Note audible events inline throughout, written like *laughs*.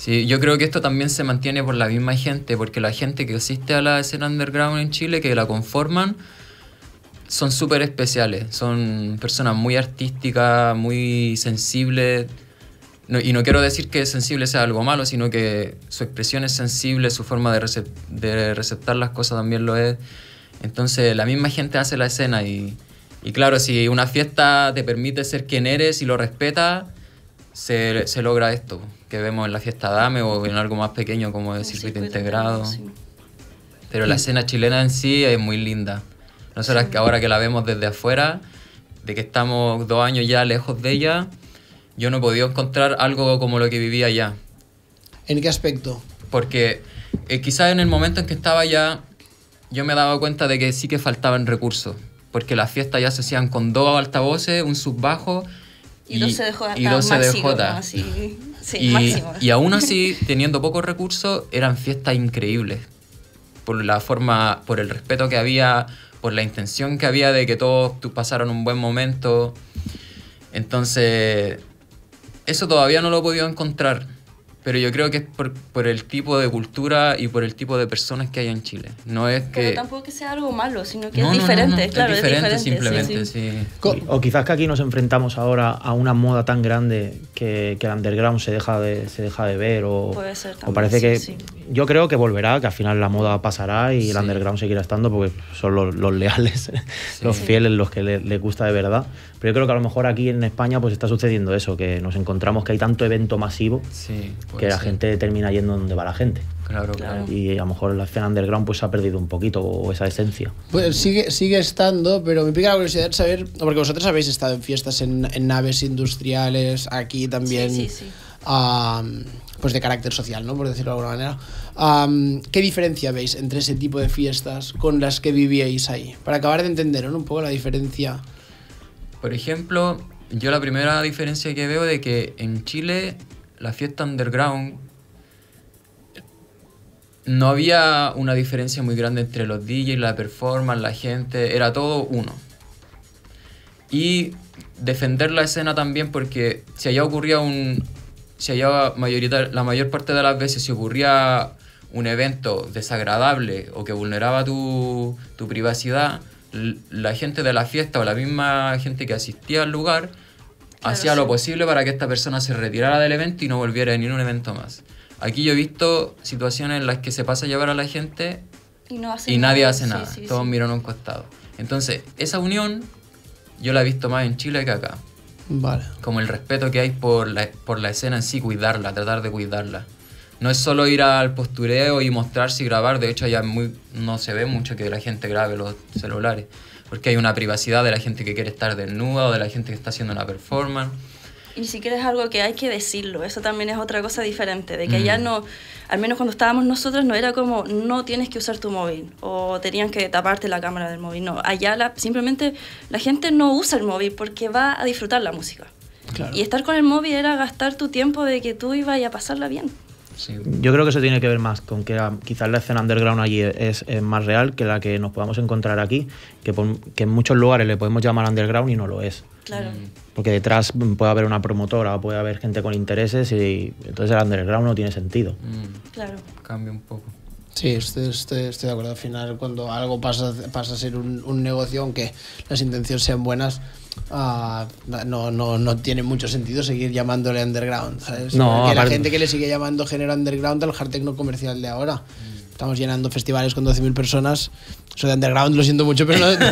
Sí, yo creo que esto también se mantiene por la misma gente, porque la gente que asiste a la escena underground en Chile, que la conforman, son súper especiales, son personas muy artísticas, muy sensibles. y no quiero decir que sensible sea algo malo, sino que su expresión es sensible, su forma de, de receptar las cosas también lo es. Entonces la misma gente hace la escena y, y claro, si una fiesta te permite ser quien eres y lo respeta, se, se logra esto que vemos en la fiesta Dame o en algo más pequeño como el circuito, integrado. Pero la escena chilena en sí es muy linda. Nosotras que ahora que la vemos desde afuera, de que estamos dos años ya lejos de ella, yo no he podido encontrar algo como lo que vivía allá. ¿En qué aspecto? Porque eh, quizás en el momento en que estaba allá, yo me daba cuenta de que sí que faltaban recursos, porque las fiestas ya se hacían con dos altavoces, un subbajo y, y dos DJ. Y y, aún así, teniendo pocos recursos, eran fiestas increíbles. Por la forma, por el respeto que había, por la intención que había de que todos pasaron un buen momento. Entonces, eso todavía no lo he podido encontrar pero yo creo que es por, el tipo de cultura y por el tipo de personas que hay en Chile. No es que... Pero tampoco que sea algo malo, sino que es diferente, claro. Es diferente, simplemente, sí, O quizás que aquí nos enfrentamos ahora a una moda tan grande que, el underground se deja de, se deja de ver o, Puede ser también, o parece que... yo creo que volverá, que al final la moda pasará y el underground seguirá estando porque son los, leales, *laughs* los fieles, los que les le gusta de verdad. Pero yo creo que a lo mejor aquí en España pues está sucediendo eso, que nos encontramos que hay tanto evento masivo Sí que la gente termina yendo donde va la gente. Claro, claro. Y a lo mejor la escena underground pues ha perdido un poquito esa esencia. Pues sigue, sigue estando, pero me pica la curiosidad saber, porque vosotros habéis estado en fiestas en, naves industriales, aquí también, sí, pues de carácter social, ¿no? Por decirlo de alguna manera. ¿Qué diferencia veis entre ese tipo de fiestas con las que vivíais ahí? Para acabar de entender un poco la diferencia. Por ejemplo, yo la primera diferencia que veo de que en Chile la fiesta underground no había una diferencia muy grande entre los DJs, la performance, la gente, era todo uno. Y defender la escena también porque si allá ocurría un... Si allá la mayor parte de las veces si ocurría un evento desagradable o que vulneraba tu, tu privacidad, la gente de la fiesta o la misma gente que asistía al lugar hacía lo posible para que esta persona se retirara del evento y no volviera a venir un evento más. Aquí yo he visto situaciones en las que se pasa a llevar a la gente y, nadie hace nada, todos miran a un costado. Entonces, esa unión yo la he visto más en Chile que acá. Vale. Como el respeto que hay por la, por la escena en sí, cuidarla, tratar de cuidarla. No es solo ir al postureo y mostrarse y grabar, de hecho ya muy, no se ve mucho que la gente grabe los celulares porque hay una privacidad de la gente que quiere estar desnuda o de la gente que está haciendo una performance. Y ni siquiera es algo que hay que decirlo, eso también es otra cosa diferente, de que mm. allá no, al menos cuando estábamos nosotros no era como no tienes que usar tu móvil o tenían que taparte la cámara del móvil, no, allá simplemente la gente no usa el móvil porque va a disfrutar la música. Y estar con el móvil era gastar tu tiempo de que tú ibas a pasarla bien. Yo creo que eso tiene que ver más con que ah, quizás la escena underground allí es, más real que la que nos podamos encontrar aquí, que, en muchos lugares le podemos llamar underground y no lo es. Claro. Mm. Porque detrás puede haber una promotora, puede haber gente con intereses y entonces el underground no tiene sentido. Mm. Claro. Cambia un poco. Sí, estoy, estoy, de acuerdo. Al final, cuando algo pasa, pasa a ser un, un negocio, aunque las intenciones sean buenas, ah, no, no, no, tiene mucho sentido seguir llamándole underground. ¿sabes? Porque la gente que le sigue llamando género underground al hard techno comercial de ahora. Estamos llenando festivales con 12.000 personas. Soy de underground, lo siento mucho, pero no, *laughs* *laughs*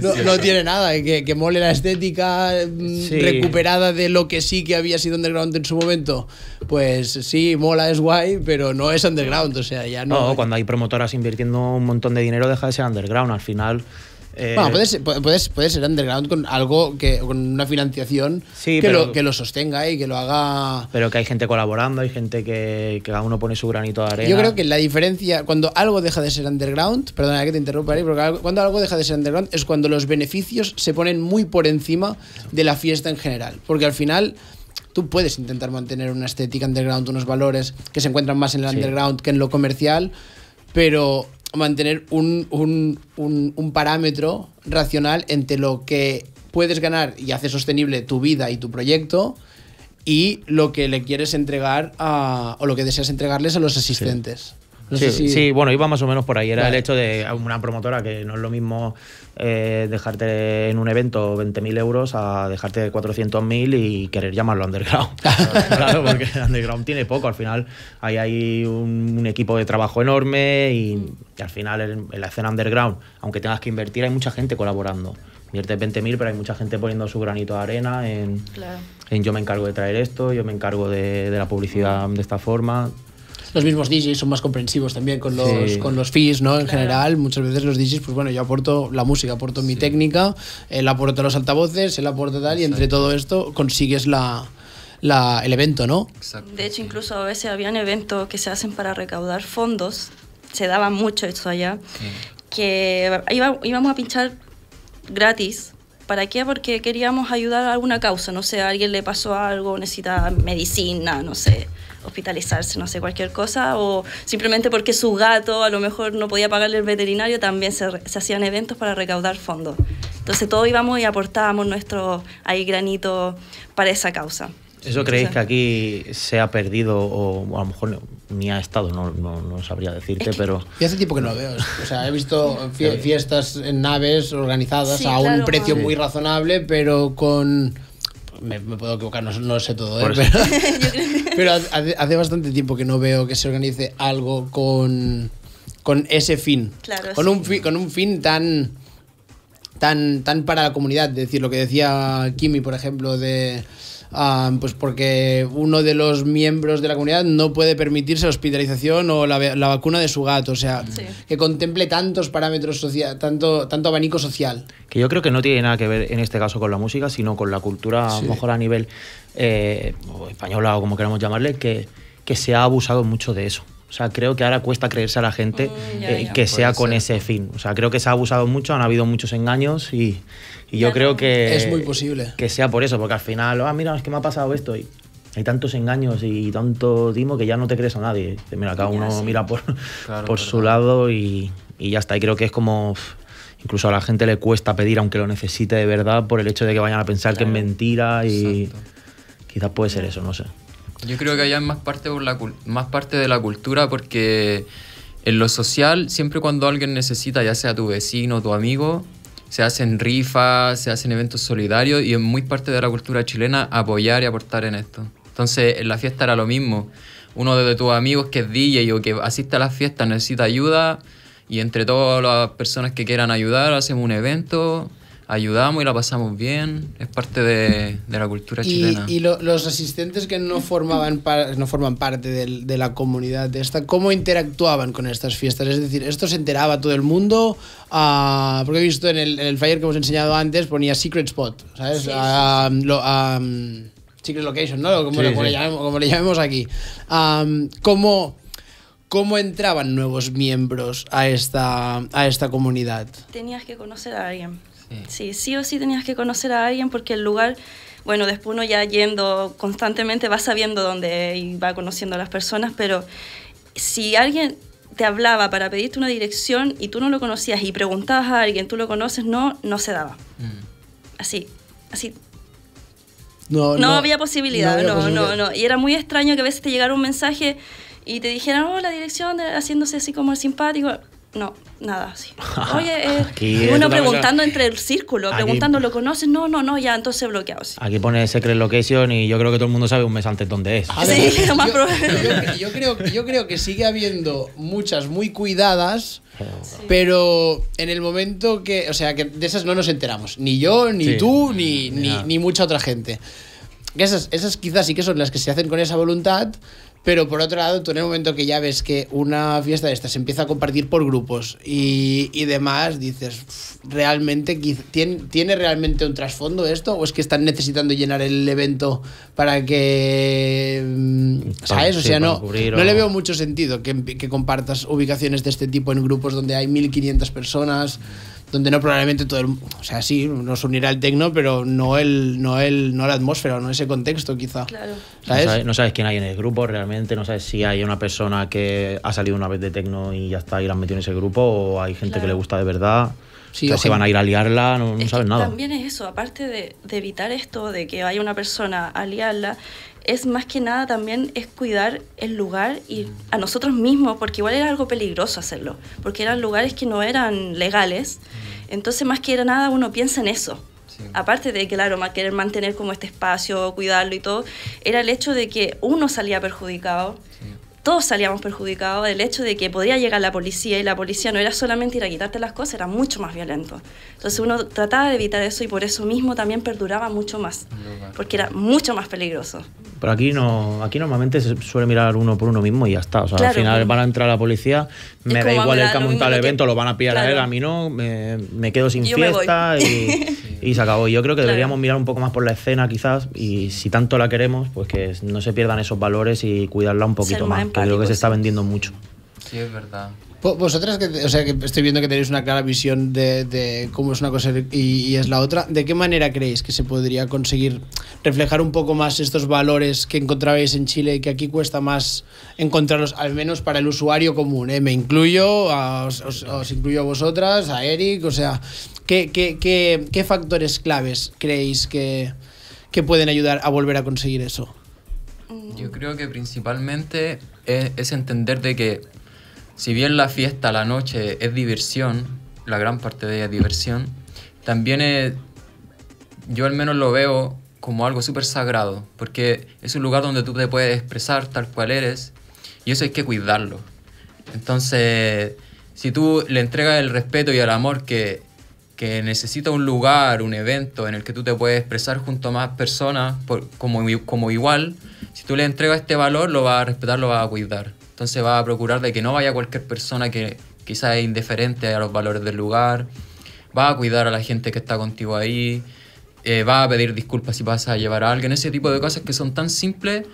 no, tiene nada, que, que mole la estética mm, recuperada de lo que sí que había sido underground en su momento. Pues sí, mola, es guay, pero no es underground, o sea, ya no. No, cuando hay promotoras invirtiendo un montón de dinero deja de ser underground, al final eh, bueno, puedes, puedes, ser underground con algo que con una financiación que, lo, que lo sostenga y que lo haga. Pero que hay gente colaborando, hay gente que, cada uno pone su granito de arena. Yo creo que la diferencia, cuando algo deja de ser underground, perdona que te interrumpa ahí, porque cuando algo deja de ser underground es cuando los beneficios se ponen muy por encima de la fiesta en general. Porque al final tú puedes intentar mantener una estética underground, unos valores que se encuentran más en el underground que en lo comercial, pero mantener un, un, parámetro racional entre lo que puedes ganar y hace sostenible tu vida y tu proyecto y lo que le quieres entregar a, o lo que deseas entregarles a los asistentes sí, bueno, iba más o menos por ahí. Era el hecho de una promotora que no es lo mismo eh, dejarte en un evento 20.000 euros a dejarte 400.000 y querer llamarlo underground. *laughs* claro, porque underground tiene poco. Al final ahí hay un, equipo de trabajo enorme y, mm. al final en, la escena underground, aunque tengas que invertir, hay mucha gente colaborando. Inviertes 20.000, pero hay mucha gente poniendo su granito de arena en, yo me encargo de traer esto, yo me encargo de la publicidad de esta forma los mismos DJs son más comprensivos también con los, con los fees, ¿no? En general, muchas veces los DJs, pues bueno, yo aporto la música, aporto mi técnica, él aporta los altavoces, él aporta tal, y entre todo esto consigues la, la, el evento, ¿no? Exacto. De hecho, incluso a veces un eventos que se hacen para recaudar fondos, se daba mucho eso allá, que íbamos a pinchar gratis. ¿Para qué? Porque queríamos ayudar a alguna causa, no sé, a alguien le pasó algo, necesita medicina, no sé hospitalizarse, no sé, cualquier cosa, o simplemente porque su gato a lo mejor no podía pagarle el veterinario, también se, hacían eventos para recaudar fondos. Entonces todos íbamos y aportábamos nuestro ahí granito para esa causa. ¿Eso creéis que aquí se ha perdido o a lo mejor ni ha estado? No, no, sabría decirte, pero... Y hace tiempo que no lo veo. O sea, he visto *laughs* eh. fiestas en naves organizadas a un precio muy razonable, pero con me, puedo equivocar, no, sé todo, ¿eh? pero, *laughs* hace, bastante tiempo que no veo que se organice algo con, con ese fin. con, un con un fin tan, tan, tan para la comunidad. Es decir, lo que decía Kimi, por ejemplo, de Ah, pues porque uno de los miembros de la comunidad no puede permitirse la hospitalización o la, vacuna de su gato. O sea, que contemple tantos parámetros sociales, tanto, tanto abanico social. Que yo creo que no tiene nada que ver en este caso con la música, sino con la cultura, a lo mejor a nivel eh, española o como queramos llamarle, que, que se ha abusado mucho de eso. O sea, creo que ahora cuesta creerse a la gente mm, eh, que sea con ese fin. O sea, creo que se ha abusado mucho, han habido muchos engaños y, yo creo que... Es muy posible. Que sea por eso, porque al final, ah, mira, es que me ha pasado esto y hay tantos engaños y tanto timo que ya no te crees a nadie. Mira, cada uno mira por, *laughs* por su lado y, ya está. Y creo que es como. Incluso a la gente le cuesta pedir, aunque lo necesite de verdad, por el hecho de que vayan a pensar que es mentira y. Quizás puede ser eso, no sé. Yo creo que allá es más parte, más parte de la cultura porque en lo social, siempre cuando alguien necesita, ya sea tu vecino, tu amigo, se hacen rifas, se hacen eventos solidarios y es muy parte de la cultura chilena apoyar y aportar en esto. Entonces, en la fiesta era lo mismo. Uno de tus amigos que es DJ o que asiste a las fiestas necesita ayuda y entre todas las personas que quieran ayudar hacemos un evento ayudamos y la pasamos bien. Es parte de, de la cultura chilena. Y los asistentes que no, formaban no forman parte de, de la comunidad de esta, ¿cómo interactuaban con estas fiestas? Es decir, ¿esto se enteraba todo el mundo? Ah, porque he visto en el, en flyer que hemos enseñado antes, ponía Secret Spot, ¿sabes? Ah, mm, ah, mm, secret Location, ¿no? Como, le, como, le, llamemos, aquí. Mm, ¿Cómo...? ¿Cómo entraban nuevos miembros a esta, a esta comunidad? Tenías que conocer a alguien. Sí. sí, o sí tenías que conocer a alguien porque el lugar bueno, después uno ya yendo constantemente va sabiendo dónde y va conociendo a las personas, pero si alguien te hablaba para pedirte una dirección y tú no lo conocías y preguntabas a alguien, tú lo conoces, no, no se daba. Mm. Así, así. No, había posibilidad, no, no, no, Y era muy extraño que a veces te llegara un mensaje y te dijeran, oh, la dirección, haciéndose así como el simpático. No, nada así. *laughs* Oye, eh, uno preguntando entre el círculo, preguntando, ¿lo conoces? No, no, no, ya, entonces bloqueado. Aquí pone Secret Location y yo creo que todo el mundo sabe un mes antes dónde es. sí, yo, Yo, yo, creo, yo creo que sigue habiendo muchas muy cuidadas. Pero en el momento que, o sea, que de esas no nos enteramos, ni yo, ni tú, ni, ah, ni, ni mucha otra gente esas, quizás sí que son las que se hacen con esa voluntad, pero por otro lado, tú en el momento que ya ves que una fiesta de estas se empieza a compartir por grupos y, demás, dices, ¿realmente ¿tiene, realmente un trasfondo esto? ¿O es que están necesitando llenar el evento para que... Mm, ¿Sabes? O sea, no, no le veo mucho sentido que, que compartas ubicaciones de este tipo en grupos donde hay 1500 personas donde no probablemente todo el, o sea, sí, nos unirá el tecno, pero no el no el no la atmósfera, no ese contexto quizá. Claro. No, sabes, quién hay en el grupo realmente, no sabes si hay una persona que ha salido una vez de tecno y ya está y la han metido en ese grupo o hay gente que le gusta de verdad. Sí, se van a ir a liarla, no, saben nada. También es eso, aparte de, evitar esto, de que haya una persona a liarla, es más que nada también es cuidar el lugar y a nosotros mismos, porque igual era algo peligroso hacerlo, porque eran lugares que no eran legales. Mm. Entonces, más que nada, uno piensa en eso. Aparte de, claro, querer mantener como este espacio, cuidarlo y todo, era el hecho de que uno salía perjudicado, todos salíamos perjudicados del hecho de que podía llegar la policía y la policía no era solamente ir a quitarte las cosas, era mucho más violento. Entonces uno trataba de evitar eso y por eso mismo también perduraba mucho más, porque era mucho más peligroso. Pero aquí no, aquí normalmente se suele mirar uno por uno mismo y ya está. O sea, al final van a entrar a la policía, me da igual el que ha montado el evento, lo van a pillar a él, a mí no, me, quedo sin fiesta y, *laughs* y se acabó. yo creo que deberíamos mirar un poco más por la escena quizás y si tanto la queremos, pues que no se pierdan esos valores y cuidarla un poquito más, que creo que se está vendiendo mucho. Sí, es verdad. Vosotras, o sea, que estoy viendo que tenéis una clara visión de, cómo es una cosa y, es la otra, ¿de qué manera creéis que se podría conseguir reflejar un poco más estos valores que encontrabais en Chile y que aquí cuesta más encontrarlos, al menos para el usuario común. ¿eh? Me incluyo, os, incluyo a vosotras, a Eric, o sea, ¿qué, qué, factores claves creéis que, pueden ayudar a volver a conseguir eso? Yo creo que principalmente es, entender de que si bien la fiesta, la noche es diversión, la gran parte de ella es diversión, también yo al menos lo veo como algo súper sagrado, porque es un lugar donde tú te puedes expresar tal cual eres y eso hay que cuidarlo. Entonces, si tú le entregas el respeto y el amor que, que necesita un lugar, un evento en el que tú te puedes expresar junto a más personas como, como igual, si tú le entregas este valor, lo va a respetar, lo va a cuidar. Entonces va a procurar de que no vaya cualquier persona que quizás es indiferente a los valores del lugar, va a cuidar a la gente que está contigo ahí, eh, va a pedir disculpas si vas a llevar a alguien. Ese tipo de cosas que son tan simples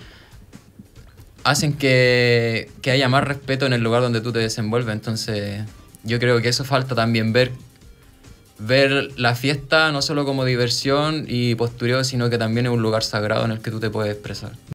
hacen que, que haya más respeto en el lugar donde tú te desenvuelves. Entonces, yo creo que eso falta también ver ver la fiesta no solo como diversión y postureo, sino que también es un lugar sagrado en el que tú te puedes expresar.